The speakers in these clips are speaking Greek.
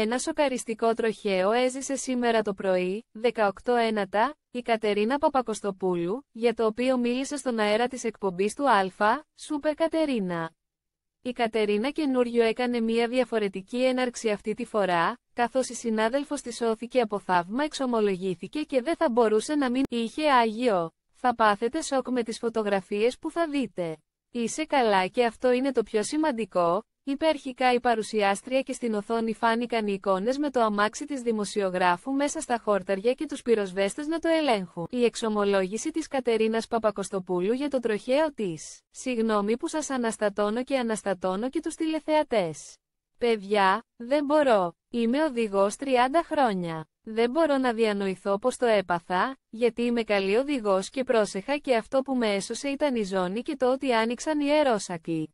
Ένα σοκαριστικό τροχαίο έζησε σήμερα το πρωί, 18 ένατα, η Κατερίνα Παπακοστοπούλου, για το οποίο μίλησε στον αέρα της εκπομπής του ΑΛΦΑ, Σούπερ Κατερίνα. Η Κατερίνα καινούριο έκανε μια διαφορετική έναρξη αυτή τη φορά, καθώς η συνάδελφος της σώθηκε από θαύμα εξομολογήθηκε και δεν θα μπορούσε να μην είχε Άγιο. Θα πάθετε σοκ με τις φωτογραφίες που θα δείτε. Είσαι καλά και αυτό είναι το πιο σημαντικό, Υπερχικά η παρουσιάστρια και στην οθόνη φάνηκαν οι εικόνες με το αμάξι της δημοσιογράφου μέσα στα χόρταρια και τους πυροσβέστες να το ελέγχουν. Η εξομολόγηση της Κατερίνας Παπακοστοπούλου για το τροχαίο της. Συγγνώμη που σας αναστατώνω και αναστατώνω και τους τηλεθεατές. Παιδιά, δεν μπορώ. Είμαι οδηγός 30 χρόνια. Δεν μπορώ να διανοηθώ πως το έπαθα, γιατί είμαι καλή οδηγός και πρόσεχα και αυτό που με έσωσε ήταν η ζώνη και το ότι άνοιξαν οι αερόσακοι.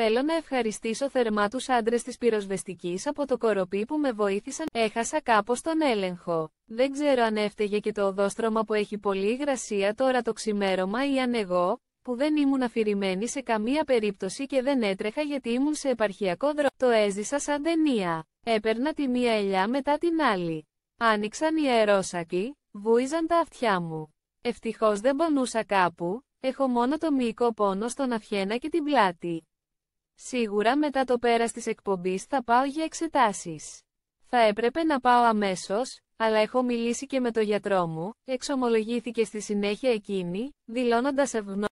Θέλω να ευχαριστήσω θερμά τους άντρες της πυροσβεστικής από το κοροπή που με βοήθησαν. Έχασα κάπως τον έλεγχο. Δεν ξέρω αν έφταιγε και το οδόστρωμα που έχει πολύ υγρασία τώρα το ξημέρωμα ή αν εγώ, που δεν ήμουν αφηρημένη σε καμία περίπτωση και δεν έτρεχα γιατί ήμουν σε επαρχιακό δρόμο. Το έζησα σαν ταινία. Έπαιρνα τη μία ελιά μετά την άλλη. Άνοιξαν οι αερόσακοι, βούιζαν τα αυτιά μου. Ευτυχώς δεν πονούσα κάπου, έχω μόνο το μυϊκό πόνο στον αυχένα και την πλάτη. Σίγουρα μετά το πέρας της εκπομπής θα πάω για εξετάσεις. Θα έπρεπε να πάω αμέσως, αλλά έχω μιλήσει και με το γιατρό μου, εξομολογήθηκε στη συνέχεια εκείνη, δηλώνοντας ευγνώμη.